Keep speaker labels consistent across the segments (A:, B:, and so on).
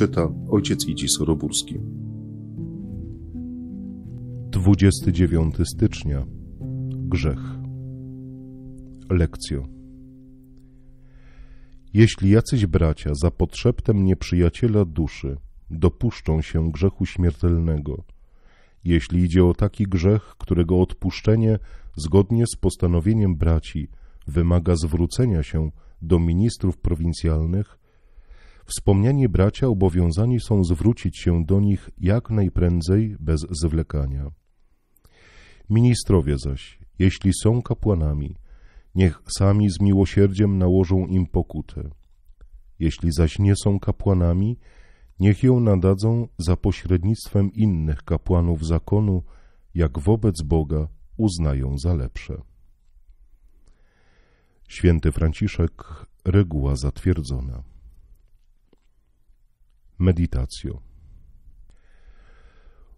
A: Czyta ojciec Idzi Soroburski. 29 stycznia. Grzech. Lekcja. Jeśli jacyś bracia za podszeptem nieprzyjaciela duszy dopuszczą się grzechu śmiertelnego, jeśli idzie o taki grzech, którego odpuszczenie zgodnie z postanowieniem braci wymaga zwrócenia się do ministrów prowincjalnych, Wspomniani bracia obowiązani są zwrócić się do nich jak najprędzej bez zwlekania. Ministrowie zaś, jeśli są kapłanami, niech sami z miłosierdziem nałożą im pokutę. Jeśli zaś nie są kapłanami, niech ją nadadzą za pośrednictwem innych kapłanów zakonu, jak wobec Boga uznają za lepsze. Święty Franciszek, reguła zatwierdzona meditacją.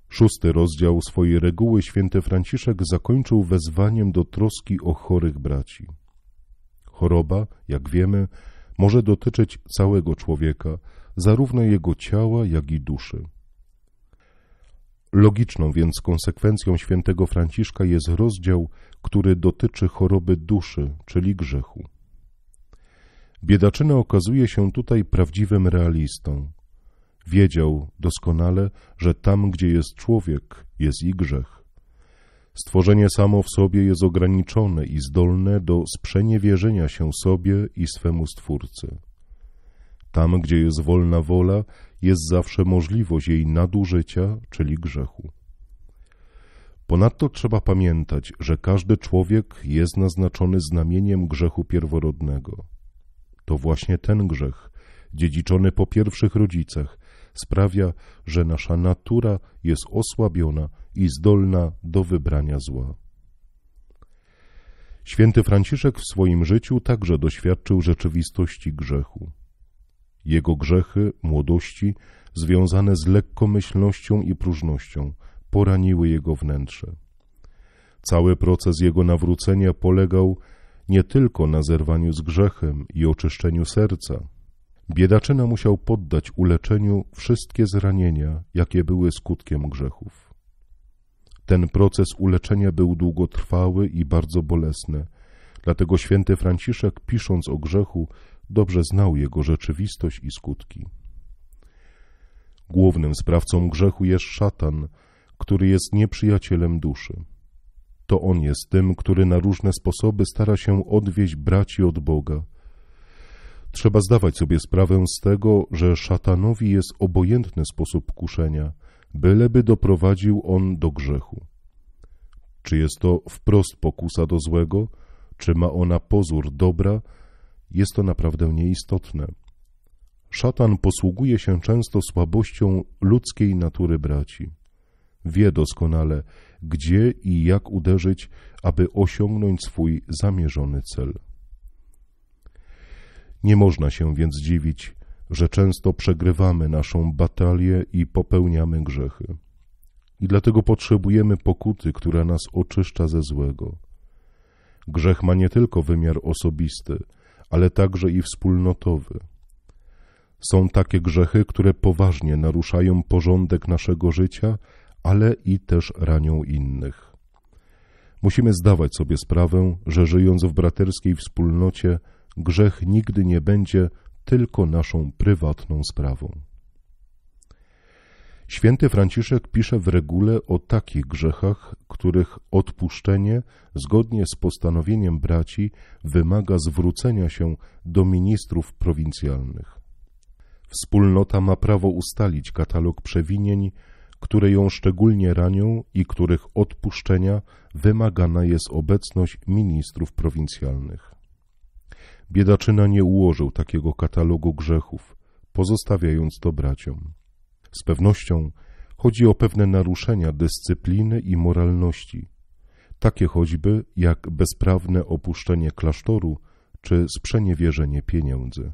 A: Szósty rozdział swojej reguły święty Franciszek zakończył wezwaniem do troski o chorych braci. Choroba, jak wiemy, może dotyczyć całego człowieka, zarówno jego ciała, jak i duszy. Logiczną więc konsekwencją świętego Franciszka jest rozdział, który dotyczy choroby duszy, czyli grzechu. Biedaczyna okazuje się tutaj prawdziwym realistą. Wiedział doskonale, że tam, gdzie jest człowiek, jest i grzech. Stworzenie samo w sobie jest ograniczone i zdolne do sprzeniewierzenia się sobie i swemu Stwórcy. Tam, gdzie jest wolna wola, jest zawsze możliwość jej nadużycia, czyli grzechu. Ponadto trzeba pamiętać, że każdy człowiek jest naznaczony znamieniem grzechu pierworodnego. To właśnie ten grzech, dziedziczony po pierwszych rodzicach, sprawia, że nasza natura jest osłabiona i zdolna do wybrania zła. Święty Franciszek w swoim życiu także doświadczył rzeczywistości grzechu. Jego grzechy młodości, związane z lekkomyślnością i próżnością, poraniły jego wnętrze. Cały proces jego nawrócenia polegał nie tylko na zerwaniu z grzechem i oczyszczeniu serca, Biedaczyna musiał poddać uleczeniu wszystkie zranienia, jakie były skutkiem grzechów. Ten proces uleczenia był długotrwały i bardzo bolesny, dlatego święty Franciszek, pisząc o grzechu, dobrze znał jego rzeczywistość i skutki. Głównym sprawcą grzechu jest szatan, który jest nieprzyjacielem duszy. To on jest tym, który na różne sposoby stara się odwieść braci od Boga – Trzeba zdawać sobie sprawę z tego, że szatanowi jest obojętny sposób kuszenia, byleby doprowadził on do grzechu. Czy jest to wprost pokusa do złego, czy ma ona pozór dobra, jest to naprawdę nieistotne. Szatan posługuje się często słabością ludzkiej natury braci. Wie doskonale, gdzie i jak uderzyć, aby osiągnąć swój zamierzony cel. Nie można się więc dziwić, że często przegrywamy naszą batalię i popełniamy grzechy. I dlatego potrzebujemy pokuty, która nas oczyszcza ze złego. Grzech ma nie tylko wymiar osobisty, ale także i wspólnotowy. Są takie grzechy, które poważnie naruszają porządek naszego życia, ale i też ranią innych. Musimy zdawać sobie sprawę, że żyjąc w braterskiej wspólnocie, grzech nigdy nie będzie tylko naszą prywatną sprawą. Święty Franciszek pisze w regule o takich grzechach, których odpuszczenie, zgodnie z postanowieniem braci, wymaga zwrócenia się do ministrów prowincjalnych. Wspólnota ma prawo ustalić katalog przewinień, które ją szczególnie ranią i których odpuszczenia wymagana jest obecność ministrów prowincjalnych. Biedaczyna nie ułożył takiego katalogu grzechów, pozostawiając to braciom. Z pewnością chodzi o pewne naruszenia dyscypliny i moralności, takie choćby jak bezprawne opuszczenie klasztoru czy sprzeniewierzenie pieniędzy.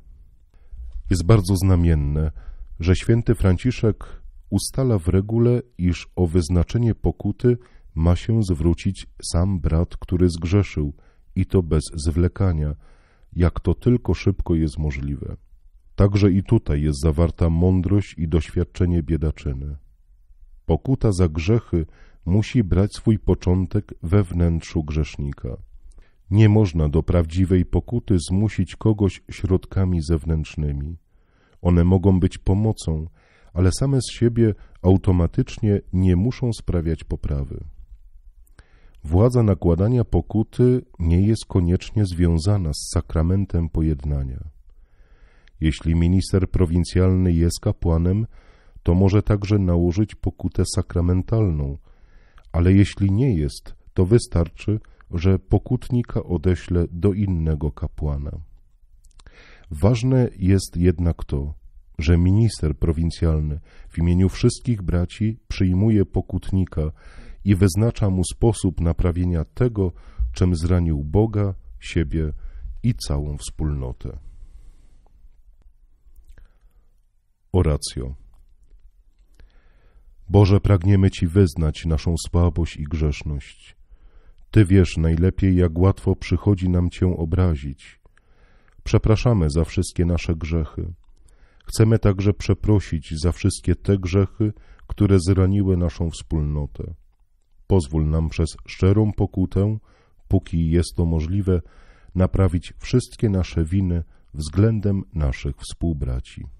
A: Jest bardzo znamienne, że święty Franciszek ustala w regule, iż o wyznaczenie pokuty ma się zwrócić sam brat, który zgrzeszył i to bez zwlekania – jak to tylko szybko jest możliwe. Także i tutaj jest zawarta mądrość i doświadczenie biedaczyny. Pokuta za grzechy musi brać swój początek we wnętrzu grzesznika. Nie można do prawdziwej pokuty zmusić kogoś środkami zewnętrznymi. One mogą być pomocą, ale same z siebie automatycznie nie muszą sprawiać poprawy. Władza nakładania pokuty nie jest koniecznie związana z sakramentem pojednania. Jeśli minister prowincjalny jest kapłanem, to może także nałożyć pokutę sakramentalną, ale jeśli nie jest, to wystarczy, że pokutnika odeśle do innego kapłana. Ważne jest jednak to, że minister prowincjalny w imieniu wszystkich braci przyjmuje pokutnika, i wyznacza mu sposób naprawienia tego, czym zranił Boga, siebie i całą wspólnotę. Oracjo. Boże, pragniemy Ci wyznać naszą słabość i grzeszność. Ty wiesz najlepiej, jak łatwo przychodzi nam Cię obrazić. Przepraszamy za wszystkie nasze grzechy. Chcemy także przeprosić za wszystkie te grzechy, które zraniły naszą wspólnotę pozwól nam przez szczerą pokutę, póki jest to możliwe, naprawić wszystkie nasze winy względem naszych współbraci.